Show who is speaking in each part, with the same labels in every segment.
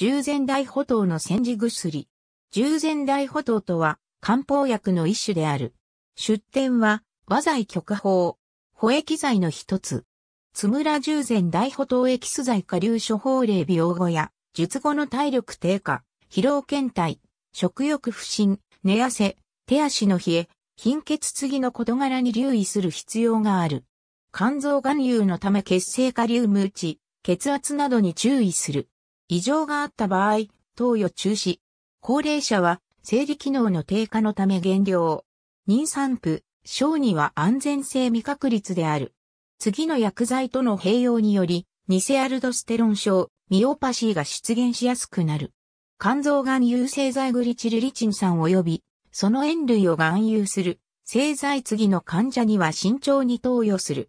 Speaker 1: 従前大歩頭の煎じ薬。従前大歩頭とは、漢方薬の一種である。出典は、和剤極法。保液剤の一つ。津村従前大歩頭エキス剤下流処方例病後や、術後の体力低下、疲労倦怠、食欲不振、寝汗、手足の冷え、貧血次の事柄に留意する必要がある。肝臓含有のため血清カリウム打ち、血圧などに注意する。異常があった場合、投与中止。高齢者は生理機能の低下のため減量。妊産婦、小児は安全性未確率である。次の薬剤との併用により、ニセアルドステロン症、ミオパシーが出現しやすくなる。肝臓がん有性剤グリチルリチン酸及び、その塩類を含有する、製剤次の患者には慎重に投与する。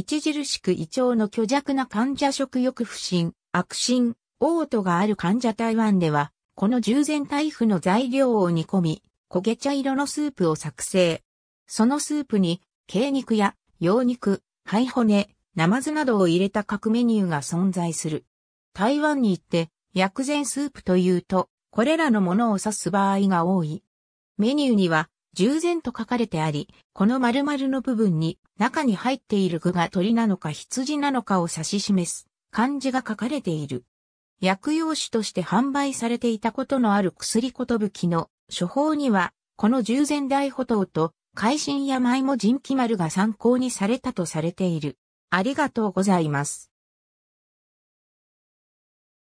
Speaker 1: 著しく胃腸の虚弱な患者食欲不振、悪心、嘔吐がある患者台湾では、この従前大夫の材料を煮込み、焦げ茶色のスープを作成。そのスープに、鶏肉や、羊肉、肺骨、ナマズなどを入れた各メニューが存在する。台湾に行って、薬膳スープというと、これらのものを指す場合が多い。メニューには、従前と書かれてあり、この〇〇の部分に中に入っている具が鳥なのか羊なのかを指し示す漢字が書かれている。薬用紙として販売されていたことのある薬ことぶきの処方には、この従前大補頭と海神や前も人気丸が参考にされたとされている。ありがとうございます。